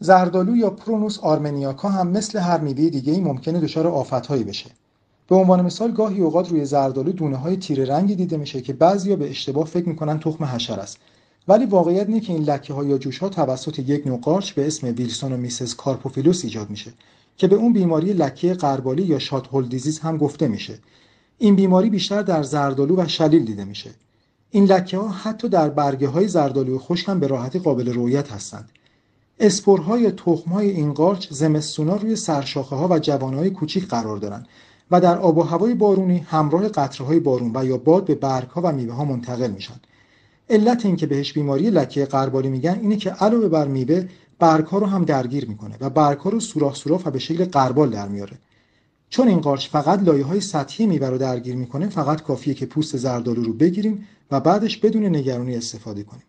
زردالو یا پرونوس آرمنیاکا هم مثل هر میوه ای ممکنه دچار آفتهایی بشه به عنوان مثال گاهی اوقات روی زردالو دونه های تیره رنگی دیده میشه که بعضیا به اشتباه فکر میکنن تخم حشر است ولی واقعیت اینه که این لکه ها یا جوش ها توسط یک نوع قارچ به اسم ویلسون و میسز کارپوفیلوس ایجاد میشه که به اون بیماری لکه قربالی یا شات هول دیزیز هم گفته میشه این بیماری بیشتر در زردالو و شلیل دیده میشه این لکه ها حتی در برگه های زردالو خشک هم به راحتی قابل رویت هستند اسپورهای تخمهای این قارچ زمستونا روی سرشاخه ها و جوانه های کوچیک قرار دارند و در آب و هوای بارونی همراه قطره های بارون و یا باد به برگ ها و میوه ها منتقل میشن علت اینکه بهش بیماری لکه قربالی میگن اینه که علاوه بر میوه برگ ها رو هم درگیر میکنه و برگ ها رو سوراخ سوراخ و به شکل قربال در میاره چون این قارچ فقط لایه های سطحی میوه رو درگیر میکنه فقط کافیه که پوست زردالو رو بگیریم و بعدش بدون نگرانی استفاده کنیم